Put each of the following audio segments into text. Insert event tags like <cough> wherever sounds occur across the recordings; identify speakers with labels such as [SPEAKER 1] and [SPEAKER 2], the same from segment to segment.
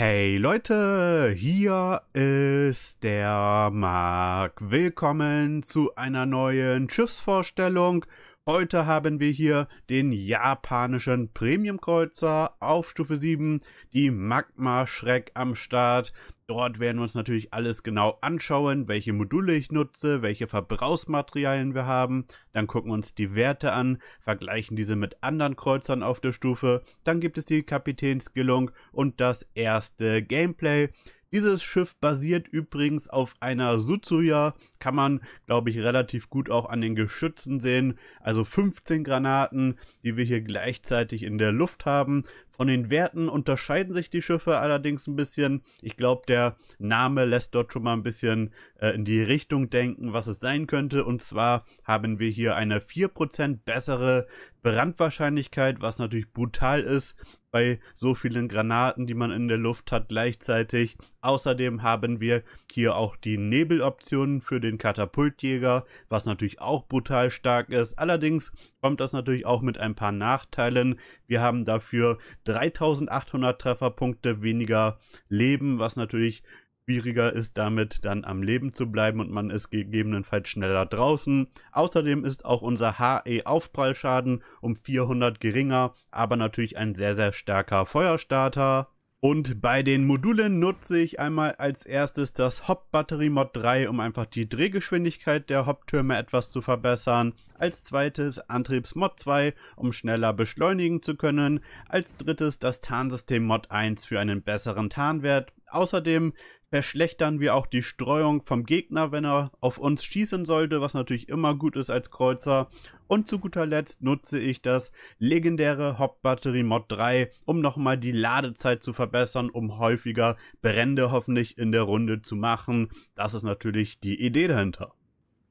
[SPEAKER 1] Hey Leute, hier ist der Marc. Willkommen zu einer neuen Schiffsvorstellung. Heute haben wir hier den japanischen Premiumkreuzer auf Stufe 7, die Magma Schreck am Start. Dort werden wir uns natürlich alles genau anschauen, welche Module ich nutze, welche Verbrauchsmaterialien wir haben. Dann gucken wir uns die Werte an, vergleichen diese mit anderen Kreuzern auf der Stufe. Dann gibt es die Kapitänskillung und das erste Gameplay. Dieses Schiff basiert übrigens auf einer Sutsuya kann man, glaube ich, relativ gut auch an den Geschützen sehen. Also 15 Granaten, die wir hier gleichzeitig in der Luft haben. Von den Werten unterscheiden sich die Schiffe allerdings ein bisschen. Ich glaube, der Name lässt dort schon mal ein bisschen äh, in die Richtung denken, was es sein könnte. Und zwar haben wir hier eine 4% bessere Brandwahrscheinlichkeit, was natürlich brutal ist bei so vielen Granaten, die man in der Luft hat gleichzeitig. Außerdem haben wir hier auch die Nebeloptionen für den den Katapultjäger, was natürlich auch brutal stark ist. Allerdings kommt das natürlich auch mit ein paar Nachteilen. Wir haben dafür 3800 Trefferpunkte weniger Leben, was natürlich schwieriger ist damit dann am Leben zu bleiben und man ist gegebenenfalls schneller draußen. Außerdem ist auch unser HE-Aufprallschaden um 400 geringer, aber natürlich ein sehr, sehr starker Feuerstarter. Und bei den Modulen nutze ich einmal als erstes das Hop Battery Mod 3, um einfach die Drehgeschwindigkeit der Hop-Türme etwas zu verbessern. Als zweites Antriebs Mod 2, um schneller beschleunigen zu können. Als drittes das Tarnsystem Mod 1 für einen besseren Tarnwert. Außerdem verschlechtern wir auch die Streuung vom Gegner, wenn er auf uns schießen sollte, was natürlich immer gut ist als Kreuzer. Und zu guter Letzt nutze ich das legendäre Hop-Batterie Mod 3, um nochmal die Ladezeit zu verbessern, um häufiger Brände hoffentlich in der Runde zu machen. Das ist natürlich die Idee dahinter.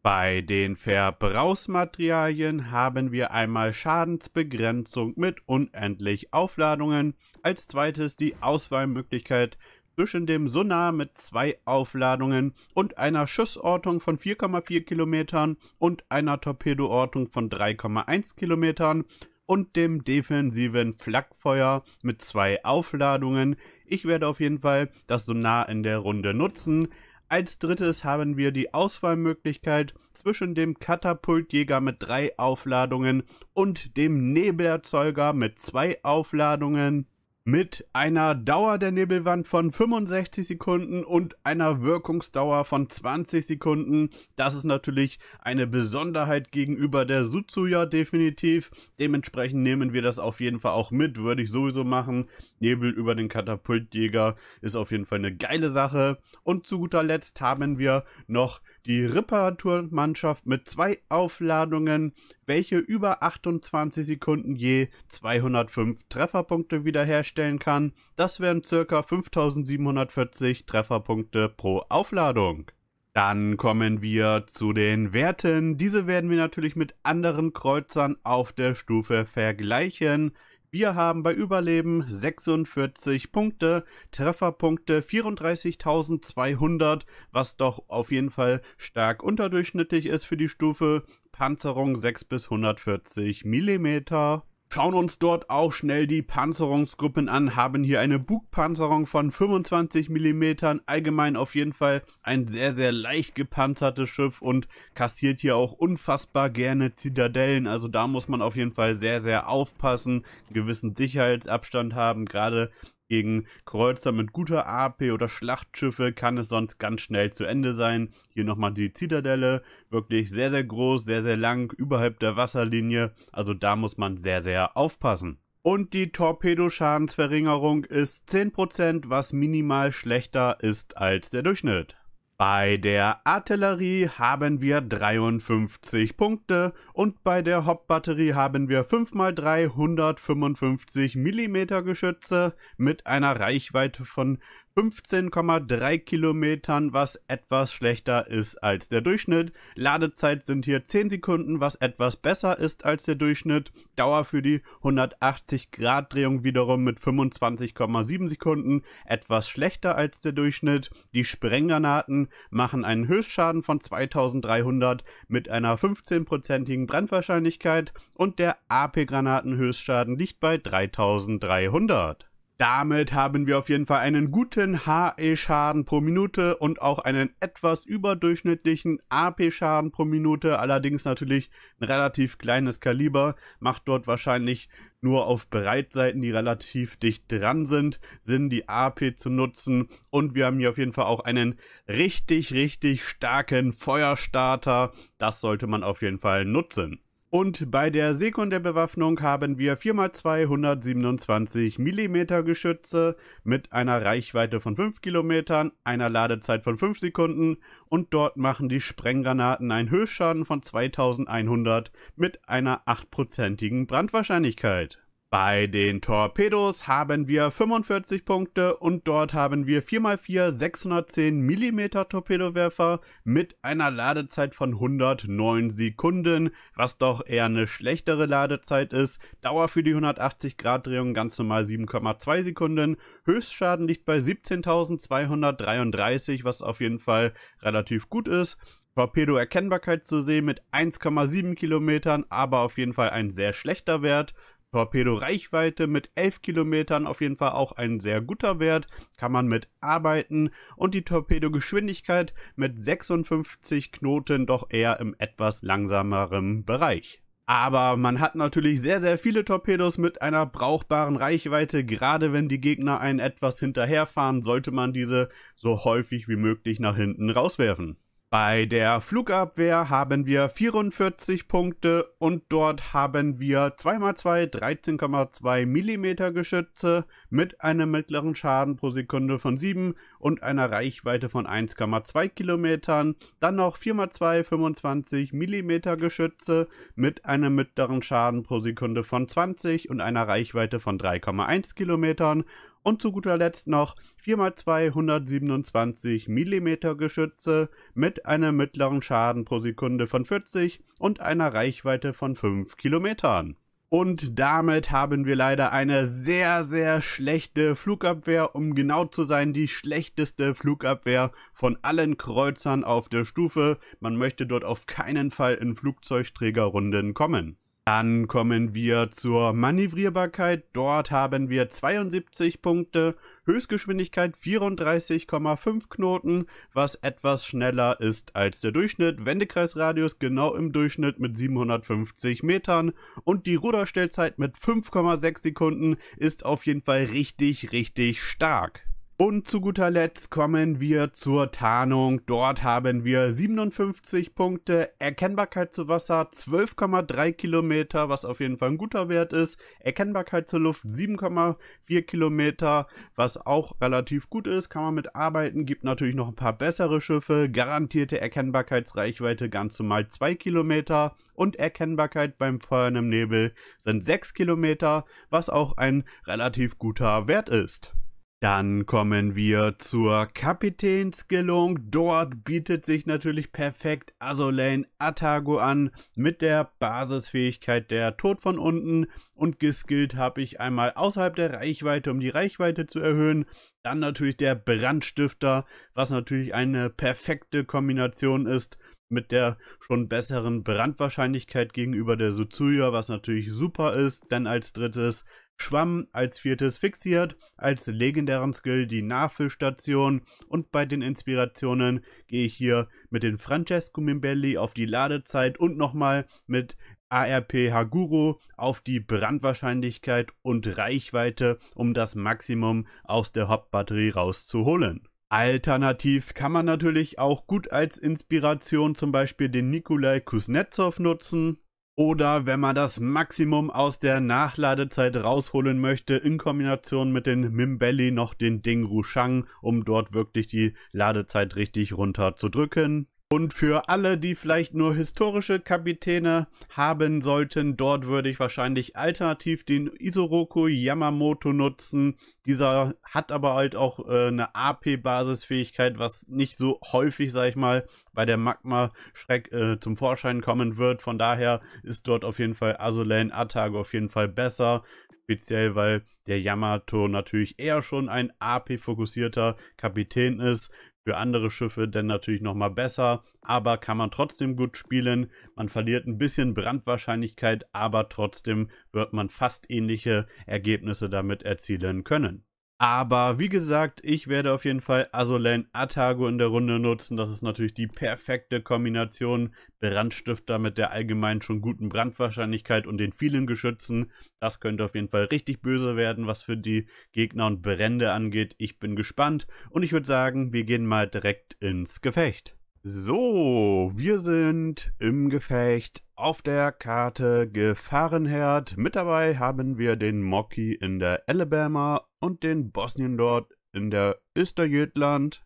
[SPEAKER 1] Bei den Verbrauchsmaterialien haben wir einmal Schadensbegrenzung mit unendlich Aufladungen, als zweites die Auswahlmöglichkeit zwischen dem Sonar mit zwei Aufladungen und einer Schussortung von 4,4 Kilometern und einer Torpedoortung von 3,1 Kilometern und dem defensiven Flakfeuer mit zwei Aufladungen. Ich werde auf jeden Fall das Sonar in der Runde nutzen. Als drittes haben wir die Auswahlmöglichkeit zwischen dem Katapultjäger mit drei Aufladungen und dem Nebelerzeuger mit zwei Aufladungen mit einer Dauer der Nebelwand von 65 Sekunden und einer Wirkungsdauer von 20 Sekunden. Das ist natürlich eine Besonderheit gegenüber der Sutsuya definitiv. Dementsprechend nehmen wir das auf jeden Fall auch mit, würde ich sowieso machen. Nebel über den Katapultjäger ist auf jeden Fall eine geile Sache. Und zu guter Letzt haben wir noch die Reparaturmannschaft mit zwei Aufladungen, welche über 28 Sekunden je 205 Trefferpunkte wiederherstellen kann. Das wären ca. 5740 Trefferpunkte pro Aufladung. Dann kommen wir zu den Werten. Diese werden wir natürlich mit anderen Kreuzern auf der Stufe vergleichen. Wir haben bei Überleben 46 Punkte, Trefferpunkte 34.200, was doch auf jeden Fall stark unterdurchschnittlich ist für die Stufe. Panzerung 6 bis 140 mm. Schauen uns dort auch schnell die Panzerungsgruppen an, haben hier eine Bugpanzerung von 25 mm, allgemein auf jeden Fall ein sehr, sehr leicht gepanzertes Schiff und kassiert hier auch unfassbar gerne Zitadellen, also da muss man auf jeden Fall sehr, sehr aufpassen, einen gewissen Sicherheitsabstand haben, gerade gegen Kreuzer mit guter AP oder Schlachtschiffe kann es sonst ganz schnell zu Ende sein. Hier nochmal die Zitadelle, wirklich sehr, sehr groß, sehr, sehr lang, überhalb der Wasserlinie. Also da muss man sehr, sehr aufpassen. Und die Torpedoschadensverringerung ist 10%, was minimal schlechter ist als der Durchschnitt. Bei der Artillerie haben wir 53 Punkte und bei der Hauptbatterie haben wir 5 x 355 mm Geschütze mit einer Reichweite von 15,3 Kilometern, was etwas schlechter ist als der Durchschnitt. Ladezeit sind hier 10 Sekunden, was etwas besser ist als der Durchschnitt. Dauer für die 180 Grad Drehung wiederum mit 25,7 Sekunden, etwas schlechter als der Durchschnitt. Die Sprenggranaten machen einen Höchstschaden von 2300 mit einer 15-prozentigen Brandwahrscheinlichkeit und der AP-Granaten-Höchstschaden liegt bei 3300. Damit haben wir auf jeden Fall einen guten HE-Schaden pro Minute und auch einen etwas überdurchschnittlichen AP-Schaden pro Minute. Allerdings natürlich ein relativ kleines Kaliber, macht dort wahrscheinlich nur auf Breitseiten, die relativ dicht dran sind, Sinn die AP zu nutzen. Und wir haben hier auf jeden Fall auch einen richtig, richtig starken Feuerstarter. Das sollte man auf jeden Fall nutzen. Und bei der Sekundärbewaffnung haben wir 4x227 mm Geschütze mit einer Reichweite von 5 km, einer Ladezeit von 5 Sekunden und dort machen die Sprenggranaten einen Höchstschaden von 2100 mit einer 8%igen Brandwahrscheinlichkeit. Bei den Torpedos haben wir 45 Punkte und dort haben wir 4x4 610 mm Torpedowerfer mit einer Ladezeit von 109 Sekunden, was doch eher eine schlechtere Ladezeit ist. Dauer für die 180 Grad Drehung ganz normal 7,2 Sekunden. Höchstschaden liegt bei 17.233, was auf jeden Fall relativ gut ist. Torpedo-Erkennbarkeit zu sehen mit 1,7 Kilometern, aber auf jeden Fall ein sehr schlechter Wert. Torpedo-Reichweite mit 11 Kilometern auf jeden Fall auch ein sehr guter Wert, kann man mit arbeiten und die Torpedogeschwindigkeit mit 56 Knoten doch eher im etwas langsameren Bereich. Aber man hat natürlich sehr, sehr viele Torpedos mit einer brauchbaren Reichweite. Gerade wenn die Gegner einen etwas hinterherfahren, sollte man diese so häufig wie möglich nach hinten rauswerfen. Bei der Flugabwehr haben wir 44 Punkte und dort haben wir 2x2 13,2 mm Geschütze mit einem mittleren Schaden pro Sekunde von 7 und einer Reichweite von 1,2 Kilometern. Dann noch 4x2 25 mm Geschütze mit einem mittleren Schaden pro Sekunde von 20 und einer Reichweite von 3,1 Kilometern. Und zu guter Letzt noch 4x2 127 mm Geschütze mit einem mittleren Schaden pro Sekunde von 40 und einer Reichweite von 5 Kilometern. Und damit haben wir leider eine sehr, sehr schlechte Flugabwehr, um genau zu sein, die schlechteste Flugabwehr von allen Kreuzern auf der Stufe. Man möchte dort auf keinen Fall in Flugzeugträgerrunden kommen. Dann kommen wir zur Manövrierbarkeit. Dort haben wir 72 Punkte, Höchstgeschwindigkeit 34,5 Knoten, was etwas schneller ist als der Durchschnitt. Wendekreisradius genau im Durchschnitt mit 750 Metern und die Ruderstellzeit mit 5,6 Sekunden ist auf jeden Fall richtig, richtig stark. Und zu guter Letzt kommen wir zur Tarnung. Dort haben wir 57 Punkte, Erkennbarkeit zu Wasser 12,3 Kilometer, was auf jeden Fall ein guter Wert ist. Erkennbarkeit zur Luft 7,4 Kilometer, was auch relativ gut ist. Kann man mit arbeiten, gibt natürlich noch ein paar bessere Schiffe. Garantierte Erkennbarkeitsreichweite ganz normal 2 Kilometer und Erkennbarkeit beim Feuer im Nebel sind 6 Kilometer, was auch ein relativ guter Wert ist. Dann kommen wir zur Kapitänskillung. Dort bietet sich natürlich perfekt Azulane Atago an mit der Basisfähigkeit der Tod von unten und geskillt habe ich einmal außerhalb der Reichweite, um die Reichweite zu erhöhen. Dann natürlich der Brandstifter, was natürlich eine perfekte Kombination ist mit der schon besseren Brandwahrscheinlichkeit gegenüber der Suzuya, was natürlich super ist. Dann als drittes Schwamm als viertes fixiert, als legendären Skill die Nachfüllstation und bei den Inspirationen gehe ich hier mit den Francesco Mimbelli auf die Ladezeit und nochmal mit ARP Haguru auf die Brandwahrscheinlichkeit und Reichweite, um das Maximum aus der Hauptbatterie rauszuholen. Alternativ kann man natürlich auch gut als Inspiration zum Beispiel den Nikolai Kuznetsov nutzen, oder wenn man das Maximum aus der Nachladezeit rausholen möchte, in Kombination mit den Mimbelli noch den Ding Rushang, um dort wirklich die Ladezeit richtig runter zu drücken. Und für alle, die vielleicht nur historische Kapitäne haben sollten, dort würde ich wahrscheinlich alternativ den Isoroku Yamamoto nutzen. Dieser hat aber halt auch äh, eine AP-Basisfähigkeit, was nicht so häufig, sag ich mal, bei der Magma-Schreck äh, zum Vorschein kommen wird. Von daher ist dort auf jeden Fall Azulan Attag auf jeden Fall besser speziell weil der Yamato natürlich eher schon ein AP-fokussierter Kapitän ist für andere Schiffe denn natürlich nochmal besser, aber kann man trotzdem gut spielen. Man verliert ein bisschen Brandwahrscheinlichkeit, aber trotzdem wird man fast ähnliche Ergebnisse damit erzielen können. Aber wie gesagt, ich werde auf jeden Fall Asolane Atago in der Runde nutzen. Das ist natürlich die perfekte Kombination. Brandstifter mit der allgemein schon guten Brandwahrscheinlichkeit und den vielen Geschützen. Das könnte auf jeden Fall richtig böse werden, was für die Gegner und Brände angeht. Ich bin gespannt und ich würde sagen, wir gehen mal direkt ins Gefecht. So, wir sind im Gefecht auf der Karte Gefahrenherd. Mit dabei haben wir den Mocky in der Alabama und den Bosnien dort in der Österjötland.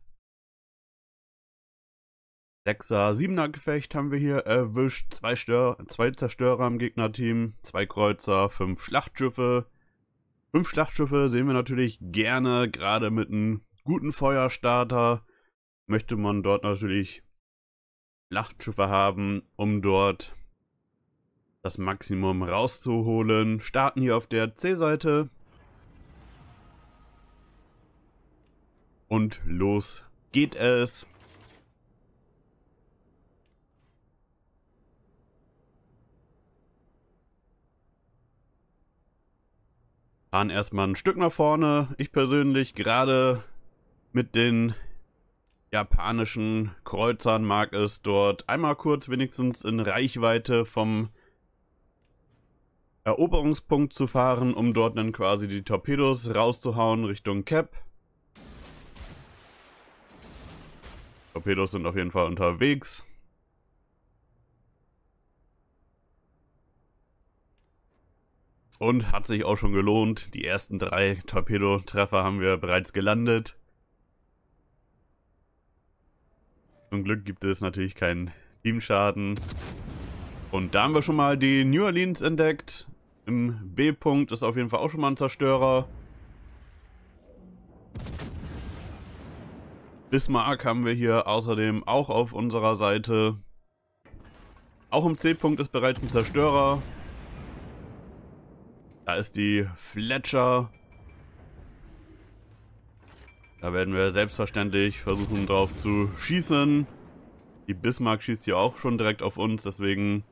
[SPEAKER 1] 6er, 7er Gefecht haben wir hier erwischt. Zwei, Stör zwei Zerstörer im Gegnerteam, zwei Kreuzer, fünf Schlachtschiffe. Fünf Schlachtschiffe sehen wir natürlich gerne, gerade mit einem guten Feuerstarter. Möchte man dort natürlich Schlachtschiffe haben, um dort das Maximum rauszuholen. Starten hier auf der C-Seite. Und los geht es. Fahren erstmal ein Stück nach vorne. Ich persönlich gerade mit den japanischen Kreuzern mag es dort einmal kurz wenigstens in Reichweite vom Eroberungspunkt zu fahren, um dort dann quasi die Torpedos rauszuhauen Richtung Cap. Torpedos sind auf jeden Fall unterwegs. Und hat sich auch schon gelohnt. Die ersten drei Torpedotreffer haben wir bereits gelandet. Zum Glück gibt es natürlich keinen Teamschaden. Und da haben wir schon mal die New Orleans entdeckt. Im B-Punkt ist auf jeden Fall auch schon mal ein Zerstörer. Bismarck haben wir hier außerdem auch auf unserer Seite. Auch im C-Punkt ist bereits ein Zerstörer. Da ist die Fletcher. Da werden wir selbstverständlich versuchen drauf zu schießen. Die Bismarck schießt hier auch schon direkt auf uns, deswegen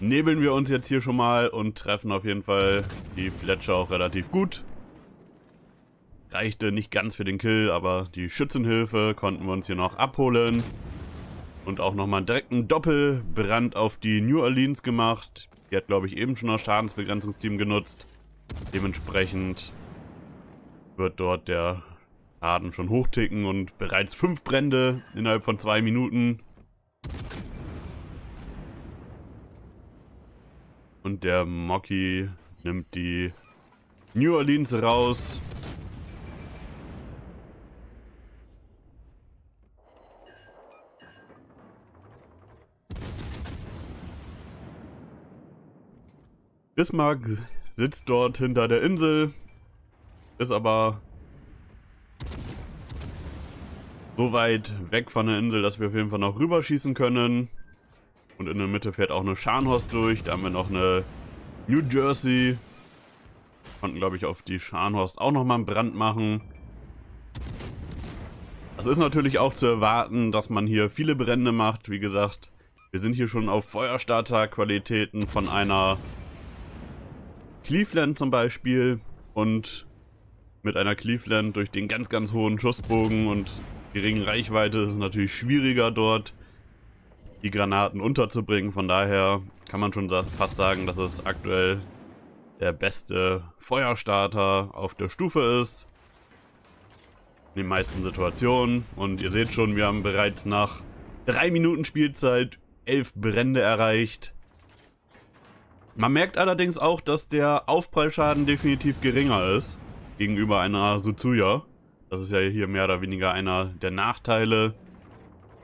[SPEAKER 1] nebeln wir uns jetzt hier schon mal und treffen auf jeden Fall die Fletcher auch relativ gut. Reichte nicht ganz für den Kill, aber die Schützenhilfe konnten wir uns hier noch abholen. Und auch nochmal direkt einen Doppelbrand auf die New Orleans gemacht. Die hat, glaube ich, eben schon das Schadensbegrenzungsteam genutzt. Dementsprechend wird dort der Schaden schon hochticken und bereits fünf Brände innerhalb von zwei Minuten. Und der Mocky nimmt die New Orleans raus. Bismarck sitzt dort hinter der Insel, ist aber so weit weg von der Insel, dass wir auf jeden Fall noch rüberschießen können. Und in der Mitte fährt auch eine Scharnhorst durch. Da haben wir noch eine New Jersey. Konnten, glaube ich, auf die Scharnhorst auch nochmal einen Brand machen. Es ist natürlich auch zu erwarten, dass man hier viele Brände macht. Wie gesagt, wir sind hier schon auf Feuerstarter-Qualitäten von einer Cleveland zum Beispiel. Und mit einer Cleveland durch den ganz, ganz hohen Schussbogen und geringen Reichweite ist es natürlich schwieriger dort die Granaten unterzubringen. Von daher kann man schon fast sagen, dass es aktuell der beste Feuerstarter auf der Stufe ist. In den meisten Situationen. Und ihr seht schon, wir haben bereits nach drei Minuten Spielzeit elf Brände erreicht. Man merkt allerdings auch, dass der Aufprallschaden definitiv geringer ist gegenüber einer Suzuya. Das ist ja hier mehr oder weniger einer der Nachteile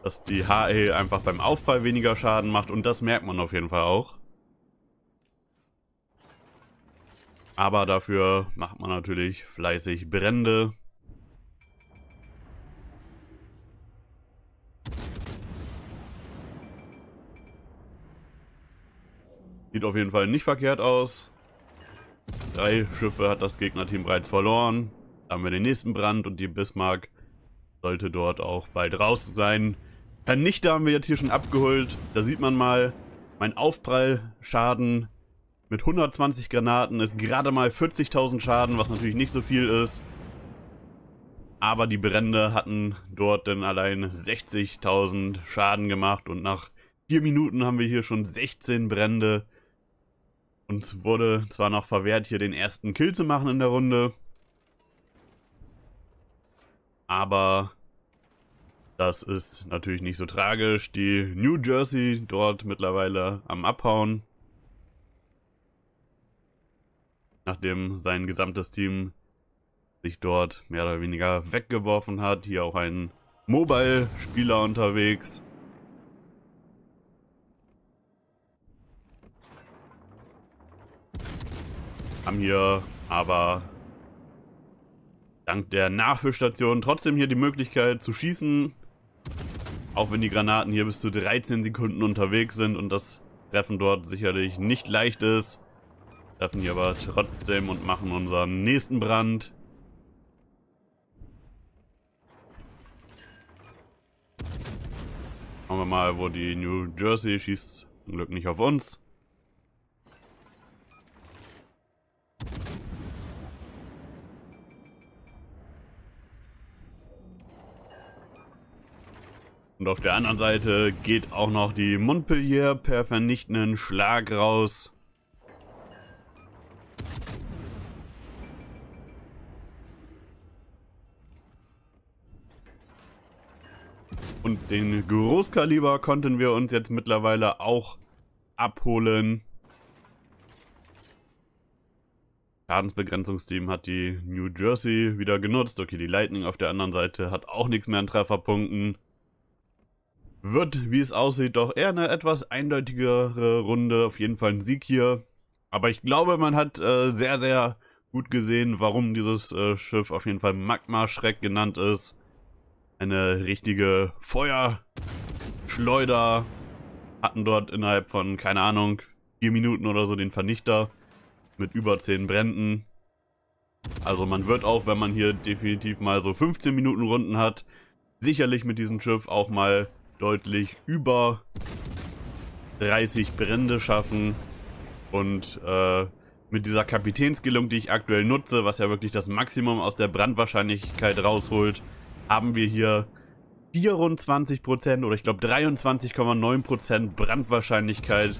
[SPEAKER 1] dass die HE einfach beim Aufprall weniger Schaden macht und das merkt man auf jeden Fall auch. Aber dafür macht man natürlich fleißig Brände. Sieht auf jeden Fall nicht verkehrt aus. Drei Schiffe hat das Gegnerteam bereits verloren. Da haben wir den nächsten Brand und die Bismarck sollte dort auch bald raus sein. Vernichter haben wir jetzt hier schon abgeholt. Da sieht man mal, mein Aufprallschaden mit 120 Granaten ist gerade mal 40.000 Schaden, was natürlich nicht so viel ist. Aber die Brände hatten dort dann allein 60.000 Schaden gemacht und nach 4 Minuten haben wir hier schon 16 Brände. Uns wurde zwar noch verwehrt, hier den ersten Kill zu machen in der Runde, aber das ist natürlich nicht so tragisch. Die New Jersey dort mittlerweile am Abhauen. Nachdem sein gesamtes Team sich dort mehr oder weniger weggeworfen hat. Hier auch ein Mobile-Spieler unterwegs. Haben hier aber dank der Nachfüllstation trotzdem hier die Möglichkeit zu schießen. Auch wenn die Granaten hier bis zu 13 Sekunden unterwegs sind und das Treffen dort sicherlich nicht leicht ist. Treffen hier aber trotzdem und machen unseren nächsten Brand. Schauen wir mal, wo die New Jersey schießt. Zum Glück nicht auf uns. Und auf der anderen Seite geht auch noch die Montpellier per vernichtenden Schlag raus. Und den Großkaliber konnten wir uns jetzt mittlerweile auch abholen. Schadensbegrenzungsteam hat die New Jersey wieder genutzt. Okay, die Lightning auf der anderen Seite hat auch nichts mehr an Trefferpunkten. Wird, wie es aussieht, doch eher eine etwas eindeutigere Runde. Auf jeden Fall ein Sieg hier. Aber ich glaube, man hat äh, sehr, sehr gut gesehen, warum dieses äh, Schiff auf jeden Fall Magma-Schreck genannt ist. Eine richtige Feuerschleuder. Hatten dort innerhalb von, keine Ahnung, vier Minuten oder so den Vernichter mit über zehn Bränden. Also man wird auch, wenn man hier definitiv mal so 15 Minuten Runden hat, sicherlich mit diesem Schiff auch mal deutlich über 30 Brände schaffen. Und äh, mit dieser Kapitänsgillung, die ich aktuell nutze, was ja wirklich das Maximum aus der Brandwahrscheinlichkeit rausholt, haben wir hier 24% oder ich glaube 23,9% Brandwahrscheinlichkeit,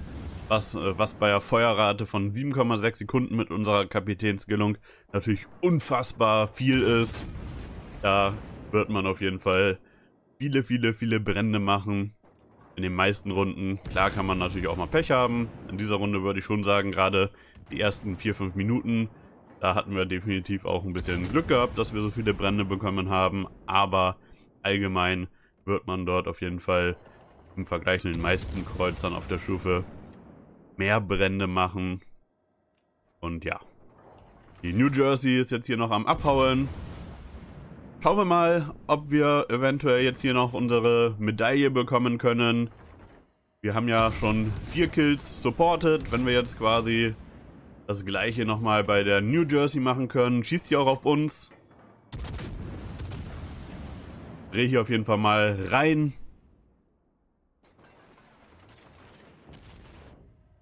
[SPEAKER 1] was, äh, was bei einer Feuerrate von 7,6 Sekunden mit unserer Kapitänsgillung natürlich unfassbar viel ist. Da wird man auf jeden Fall viele, viele, viele Brände machen. In den meisten Runden. Klar kann man natürlich auch mal Pech haben. In dieser Runde würde ich schon sagen, gerade die ersten 4-5 Minuten, da hatten wir definitiv auch ein bisschen Glück gehabt, dass wir so viele Brände bekommen haben. Aber allgemein wird man dort auf jeden Fall im Vergleich zu den meisten Kreuzern auf der Stufe mehr Brände machen. Und ja. Die New Jersey ist jetzt hier noch am Abhauen. Schauen wir mal, ob wir eventuell jetzt hier noch unsere Medaille bekommen können. Wir haben ja schon vier Kills supported. Wenn wir jetzt quasi das gleiche nochmal bei der New Jersey machen können, schießt die auch auf uns. Dreh hier auf jeden Fall mal rein.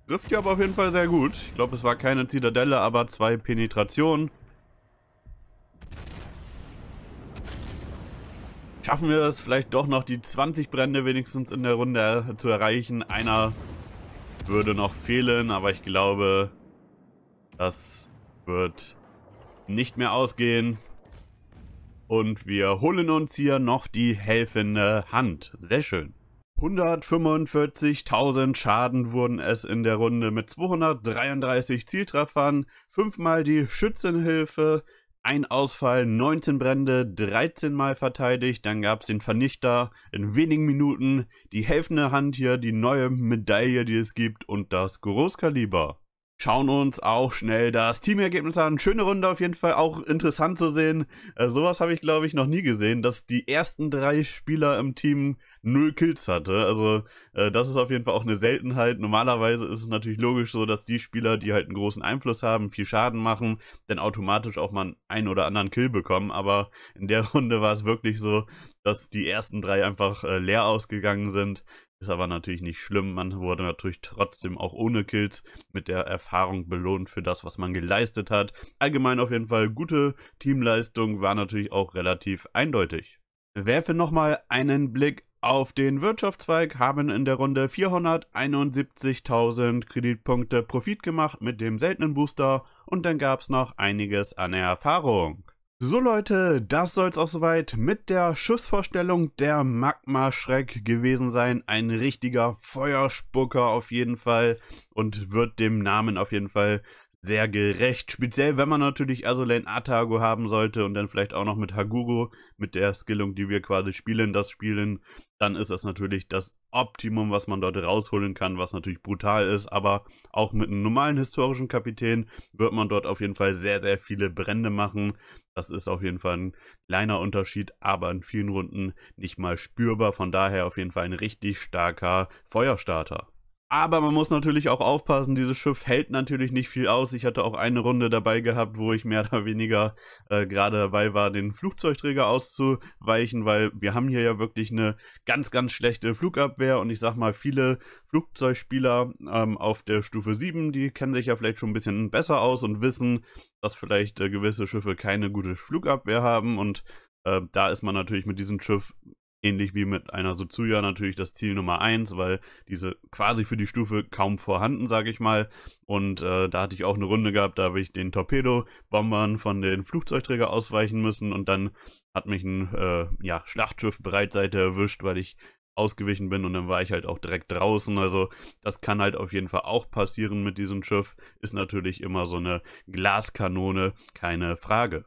[SPEAKER 1] Trifft ja aber auf jeden Fall sehr gut. Ich glaube, es war keine Zitadelle, aber zwei Penetrationen. schaffen wir es vielleicht doch noch die 20 Brände wenigstens in der Runde zu erreichen. Einer würde noch fehlen, aber ich glaube, das wird nicht mehr ausgehen. Und wir holen uns hier noch die helfende Hand. Sehr schön. 145.000 Schaden wurden es in der Runde mit 233 Zieltreffern, fünfmal die Schützenhilfe, ein Ausfall, 19 Brände, 13 Mal verteidigt, dann gab es den Vernichter in wenigen Minuten, die helfende Hand hier, die neue Medaille, die es gibt und das Großkaliber schauen uns auch schnell das Teamergebnis an. Schöne Runde auf jeden Fall, auch interessant zu sehen. Äh, sowas habe ich, glaube ich, noch nie gesehen, dass die ersten drei Spieler im Team null Kills hatte. Also äh, das ist auf jeden Fall auch eine Seltenheit. Normalerweise ist es natürlich logisch so, dass die Spieler, die halt einen großen Einfluss haben, viel Schaden machen, dann automatisch auch mal einen oder anderen Kill bekommen. Aber in der <laughs> Runde war es wirklich so, dass die ersten drei einfach äh, leer ausgegangen sind. Ist aber natürlich nicht schlimm. Man wurde natürlich trotzdem auch ohne Kills mit der Erfahrung belohnt für das, was man geleistet hat. Allgemein auf jeden Fall gute Teamleistung, war natürlich auch relativ eindeutig. Werfe nochmal einen Blick auf den Wirtschaftszweig haben in der Runde 471.000 Kreditpunkte Profit gemacht mit dem seltenen Booster und dann gab es noch einiges an Erfahrung. So Leute, das soll es auch soweit mit der Schussvorstellung der Magma Schreck gewesen sein. Ein richtiger Feuerspucker auf jeden Fall und wird dem Namen auf jeden Fall sehr gerecht. Speziell, wenn man natürlich Azulane Atago haben sollte und dann vielleicht auch noch mit Haguro, mit der Skillung, die wir quasi spielen, das spielen, dann ist das natürlich das Optimum, was man dort rausholen kann, was natürlich brutal ist, aber auch mit einem normalen historischen Kapitän wird man dort auf jeden Fall sehr, sehr viele Brände machen. Das ist auf jeden Fall ein kleiner Unterschied, aber in vielen Runden nicht mal spürbar. Von daher auf jeden Fall ein richtig starker Feuerstarter. Aber man muss natürlich auch aufpassen, dieses Schiff hält natürlich nicht viel aus. Ich hatte auch eine Runde dabei gehabt, wo ich mehr <laughs> oder weniger äh, gerade dabei war, den Flugzeugträger auszuweichen, weil wir haben hier ja wirklich eine ganz, ganz schlechte Flugabwehr und ich sag mal, viele Flugzeugspieler ähm, auf der Stufe 7, die kennen sich ja vielleicht schon ein bisschen besser aus und wissen, dass vielleicht äh, gewisse Schiffe keine gute Flugabwehr haben und äh, da ist man natürlich mit diesem Schiff ähnlich wie mit einer Sozuya natürlich das Ziel Nummer eins, weil diese quasi für die Stufe kaum vorhanden, sage ich mal. Und äh, da hatte ich auch eine Runde gehabt, da habe ich den Torpedobombern von den Flugzeugträger ausweichen müssen und dann hat mich ein äh, ja, Schlachtschiff Breitseite erwischt, weil ich ausgewichen bin und dann war ich halt auch direkt draußen. Also das kann halt auf jeden Fall auch passieren mit diesem Schiff. Ist natürlich immer so eine Glaskanone, keine Frage.